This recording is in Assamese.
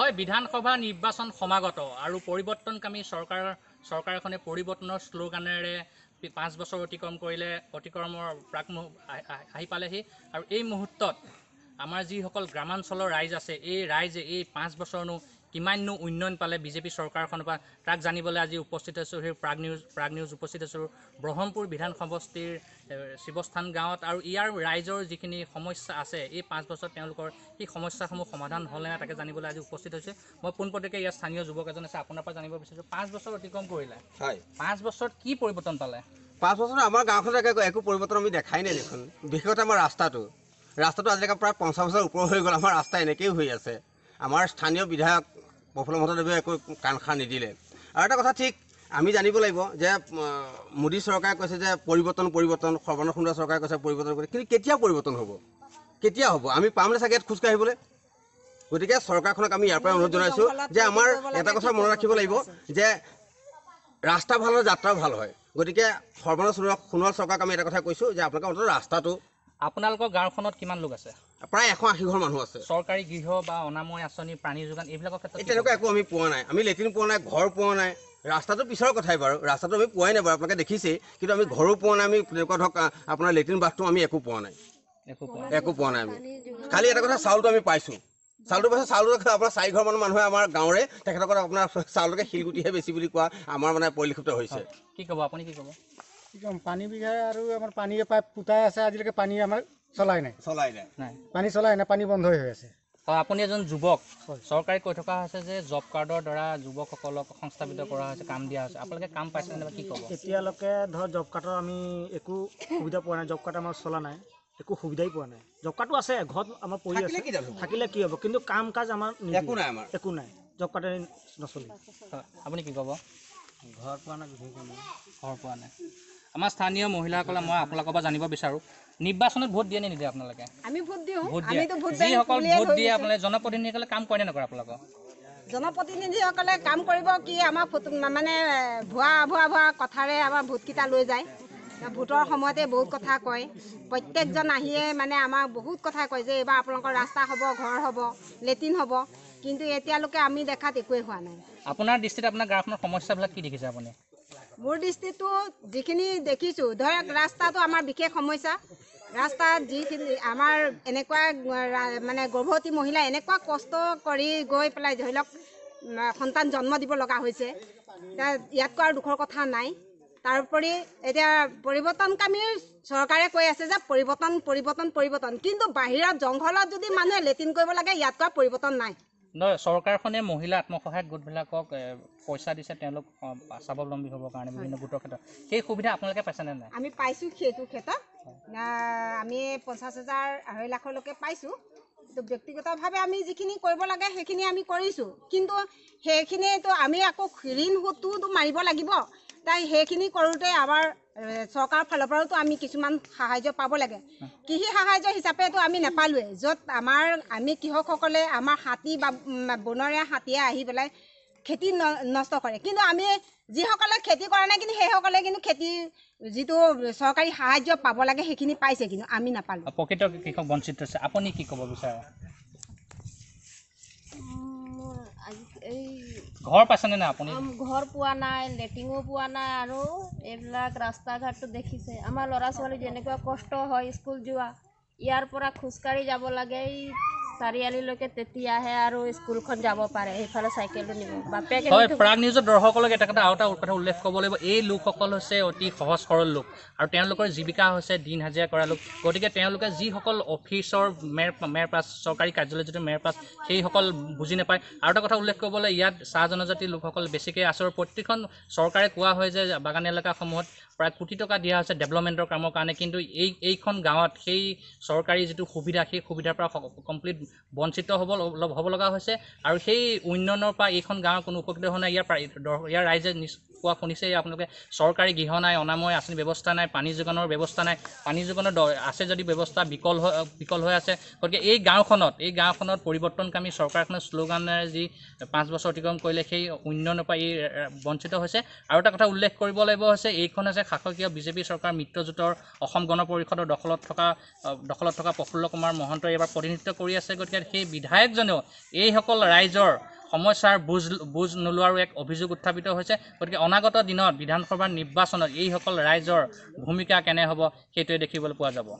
হয় বিধানসভা নিৰ্বাচন সমাগত আৰু পৰিৱৰ্তনকামী চৰকাৰ সৰকাৰ এখানে পৰিবৰ্তনেৰ শ্লোগানে পাঁচ বছৰ অতিক্ৰম কৰলে অতিক্ৰমেৰ প্ৰাক আহি পালেহি আৰু এই মুহূৰ্তত আমাৰ যিসকল গ্ৰামাঞ্চলৰ ৰাইজ আছে এই ৰাইজে এই পাঁচ বছৰনো কিমাননো উন্নয়ন পালে বিজেপি চৰকাৰখনৰ পৰা তাক জানিবলৈ আজি উপস্থিত আছোঁ সেই প্ৰাগ নিউজ প্ৰাগ নিউজ উপস্থিত আছোঁ ব্ৰহ্মপুৰ বিধান সমষ্টিৰ শিৱস্থান গাঁৱত আৰু ইয়াৰ ৰাইজৰ যিখিনি সমস্যা আছে এই পাঁচ বছৰত তেওঁলোকৰ সেই সমস্যাসমূহ সমাধান হ'লনে নাই তাকে জানিবলৈ আজি উপস্থিত হৈছে মই পোনপটীয়াকৈ ইয়াৰ স্থানীয় যুৱক এজন আছে আপোনাৰ পৰা জানিব বিচাৰিছোঁ পাঁচ বছৰ অতিক্ৰম কৰিলে হয় পাঁচ বছৰত কি পৰিৱৰ্তন পালে পাঁচ বছৰত আমাৰ গাঁওখনত একো পৰিৱৰ্তন আমি দেখাই নাই দেখোন বিশেষত আমাৰ ৰাস্তাটো ৰাস্তাটো আজিলৈকে প্ৰায় পঞ্চাছ বছৰ ওপৰ হৈ গ'ল আমাৰ ৰাস্তা এনেকৈয়ে হৈ আছে আমাৰ স্থানীয় বিধায়ক প্ৰফুল্ল মহন্তদেৱে একো কাণষাৰ নিদিলে আৰু এটা কথা ঠিক আমি জানিব লাগিব যে মোদী চৰকাৰে কৈছে যে পৰিৱৰ্তন পৰিৱৰ্তন সৰ্বানন্দ সোণোৱাল চৰকাৰে কৈছে পৰিৱৰ্তন কৰিছে কিন্তু কেতিয়া পৰিৱৰ্তন হ'ব কেতিয়া হ'ব আমি পামনে চাগে ইয়াত খোজকাঢ়িবলৈ গতিকে চৰকাৰখনক আমি ইয়াৰ পৰা অনুৰোধ জনাইছোঁ যে আমাৰ এটা কথা মনত ৰাখিব লাগিব যে ৰাস্তা ভাল হ'লে যাত্ৰাও ভাল হয় গতিকে সৰ্বানন্দ সোণোৱাল সোণোৱাল চৰকাৰক আমি এটা কথা কৈছোঁ যে আপোনালোকে অন্তত ৰাস্তাটো আপোনালোকৰ গাঁওখনত কিমান লোক আছে প্ৰায় এশ আশী ঘৰ মানুহ আছে চৰকাৰী গৃহ বা অনাময় আঁচনি প্ৰাণী যোগান এইবিলাকৰ ক্ষেত্ৰত তেনেকুৱা একো আমি পোৱা নাই আমি লেট্ৰিন পোৱা নাই ঘৰ পোৱা নাই ৰাস্তাটো পিছৰ কথাই বাৰু ৰাস্তাটো আমি পোৱাই নাই বাৰু আপোনালোকে দেখিছেই কিন্তু আমি ঘৰো পোৱা নাই আমি তেনেকুৱা ধৰক আপোনাৰ লেট্ৰিন বাথৰুম আমি একো পোৱা নাই একো পোৱা নাই আমি খালি এটা কথা চাউলটো আমি পাইছোঁ চাউলটো পাইছোঁ চাউলটো আপোনাৰ চাৰিঘৰমান মানুহে আমাৰ গাঁৱৰে তেখেতসকলক আপোনাৰ চাউলকে শিলগুটিহে বেছি বুলি কোৱা আমাৰ মানে পৰিলক্ষিত হৈছে কি ক'ব আপুনি কি ক'ব একদম পানি বিঘাই আর আমার পানি পাইপ ফুটাই আছে আজিল পানি আমার চলাই নাই চলাই নাই পানি চলাই নাই পানি বন্ধ হয়ে আছে আপনি এজন যুবক সরকারে কই থাকা আছে যে জব কার্ডর দ্বারা যুবক সংস্থাপিত করা হয়েছে কাম দিয়া আছে আপনাদের কাম পাইছে না কি কব এতালে ধর জব কার্ডর আমি একু সুবিধা পাওয়া নাই জব কার্ড আমার চলা নাই একু সুবিধাই পাওয়া নাই জব কার্ডও আছে ঘর আমার পড়ে আছে থাকলে কি হবো কিন্তু কাম কাজ আমার একু নাই আমার একু নাই জব কার্ডে নচলি আপনি কি কব ঘর পাওয়া না ঘর পাওয়া নাই আমাৰ স্থানীয় মহিলাসকলে মই আপোনালোকৰ পৰা জানিব বিচাৰোঁ নিৰ্বাচনত ভোট দিয়ে নে নিদিয়ে আপোনালোকে যিসকল ভোট দিয়ে আপোনালোকে জনপ্ৰতিনিধিসকলে কাম কৰে নকৰে আপোনালোকক জনপ্ৰতিনিধিসকলে কাম কৰিব কি আমাৰ মানে ভুৱা ভুৱা ভুৱা কথাৰে আমাৰ ভোটকেইটা লৈ যায় ভোটৰ সময়তে বহুত কথা কয় প্ৰত্যেকজন আহিয়ে মানে আমাক বহুত কথা কয় যে এইবাৰ আপোনালোকৰ ৰাস্তা হ'ব ঘৰ হ'ব লেট্ৰিন হ'ব কিন্তু এতিয়ালৈকে আমি দেখাত একোৱেই হোৱা নাই আপোনাৰ দৃষ্টিত আপোনাৰ গাঁওখনৰ সমস্যাবিলাক কি দেখিছে আপুনি মোৰ দৃষ্টিটো যিখিনি দেখিছোঁ ধৰক ৰাস্তাটো আমাৰ বিশেষ সমস্যা ৰাস্তাত যিখিনি আমাৰ এনেকুৱা মানে গৰ্ভৱতী মহিলাই এনেকুৱা কষ্ট কৰি গৈ পেলাই ধৰি লওক সন্তান জন্ম দিব লগা হৈছে ইয়াতকৈ আৰু দুখৰ কথা নাই তাৰোপৰি এতিয়া পৰিৱৰ্তনকামী চৰকাৰে কৈ আছে যে পৰিৱৰ্তন পৰিৱৰ্তন পৰিৱৰ্তন কিন্তু বাহিৰত জংঘলত যদি মানুহে লেট্ৰিন কৰিব লাগে ইয়াতকৈ পৰিৱৰ্তন নাই চৰকাৰখনে মহিলা আত্মসহায়ক গোটবিলাকক পইচা দিছে তেওঁলোক স্বাৱলম্বী হ'বৰ কাৰণে বিভিন্ন গোটৰ ক্ষেত্ৰত সেই সুবিধা আপোনালোকে পাইছেনে নাই আমি পাইছোঁ সেইটো ক্ষেত্ৰত আমি পঞ্চাছ হাজাৰ আঢ়ৈ লাখলৈকে পাইছোঁ কিন্তু ব্যক্তিগতভাৱে আমি যিখিনি কৰিব লাগে সেইখিনি আমি কৰিছোঁ কিন্তু সেইখিনিতো আমি আকৌ ঋণ সুতটোতো মাৰিব লাগিব তাই সেইখিনি কৰোঁতে আমাৰ চৰকাৰৰ ফালৰ পৰাওতো আমি কিছুমান সাহায্য পাব লাগে কৃষি সাহাৰ্য হিচাপেতো আমি নেপালোঁৱেই য'ত আমাৰ আমি কৃষকসকলে আমাৰ হাতী বা বনৰীয়া হাতীয়ে আহি পেলাই খেতি ন নষ্ট কৰে কিন্তু আমি যিসকলে খেতি কৰা নাই কিন্তু সেইসকলে কিন্তু খেতি যিটো চৰকাৰী সাহায্য পাব লাগে সেইখিনি পাইছে কিন্তু আমি নাপালোঁ প্ৰকৃত কৃষক বঞ্চিত আছে আপুনি কি ক'ব বিচাৰে ঘৰ পাইছেনে নাই আপুনি ঘৰ পোৱা নাই লেট্ৰিনো পোৱা নাই আৰু এইবিলাক ৰাস্তা ঘাটটো দেখিছে আমাৰ ল'ৰা ছোৱালী যেনেকুৱা কষ্ট হয় স্কুল যোৱা ইয়াৰ পৰা খোজকাঢ়ি যাব লাগে চাৰিআলিলৈকে তেতিয়াহে আৰু স্কুলখন যাব পাৰে সেইফালে চাইকেলটো নিব বাপেক হয় প্ৰাগ নিউজৰ দৰ্শকলৈ এটা কথা আৰু এটা কথা উল্লেখ ক'ব লাগিব এই লোকসকল হৈছে অতি সহজ সৰল লোক আৰু তেওঁলোকৰ জীৱিকা হৈছে দিন হাজিৰা কৰা লোক গতিকে তেওঁলোকে যিসকল অফিচৰ মেৰ মেৰ পাছ চৰকাৰী কাৰ্যালয় যিটো মেৰ পাছ সেইসকল বুজি নাপায় আৰু এটা কথা উল্লেখ ক'বলৈ ইয়াত চাহ জনজাতিৰ লোকসকল বেছিকৈ আছে আৰু প্ৰতিখন চৰকাৰে কোৱা হয় যে বাগান এলেকাসমূহত প্ৰায় কোটি টকা দিয়া আছে ডেভেলপমেণ্টৰ কামৰ কাৰণে কিন্তু এই এইখন গাঁৱত সেই চৰকাৰী যিটো সুবিধা সেই সুবিধাৰ পৰা কমপ্লিট বঞ্চিত হ'ব হ'ব লগা হৈছে আৰু সেই উন্নয়নৰ পৰা এইখন গাঁৱৰ কোনো উপকৃত হোৱা নাই ইয়াৰ ইয়াৰ ৰাইজে কোৱা শুনিছেই আপোনালোকে চৰকাৰী গৃহ নাই অনাময় আঁচনি ব্যৱস্থা নাই পানী যোগানৰ ব্যৱস্থা নাই পানী যোগানৰ আছে যদি ব্যৱস্থা বিকল হৈ বিকল হৈ আছে গতিকে এই গাঁওখনত এই গাঁওখনত পৰিৱৰ্তনকামী চৰকাৰখনৰ শ্লোগানেৰে যি পাঁচ বছৰ অতিক্ৰম কৰিলে সেই উন্নয়নৰ পৰা ই বঞ্চিত হৈছে আৰু এটা কথা উল্লেখ কৰিব লাগিব হৈছে এইখন হৈছে শাসকীয় বিজেপি চৰকাৰ মিত্ৰজোঁটৰ অসম গণ পৰিষদৰ দখলত থকা দখলত থকা প্ৰফুল্ল কুমাৰ মহন্তই এইবাৰ প্ৰতিনিধিত্ব কৰি আছে গতিকে সেই বিধায়কজনেও এইসকল ৰাইজৰ সমস্যাৰ বুজ বুজ নোলোৱাৰো এক অভিযোগ উত্থাপিত হৈছে গতিকে অনাগত দিনত বিধানসভাৰ নিৰ্বাচনত এইসকল ৰাইজৰ ভূমিকা কেনে হ'ব সেইটোৱে দেখিবলৈ পোৱা যাব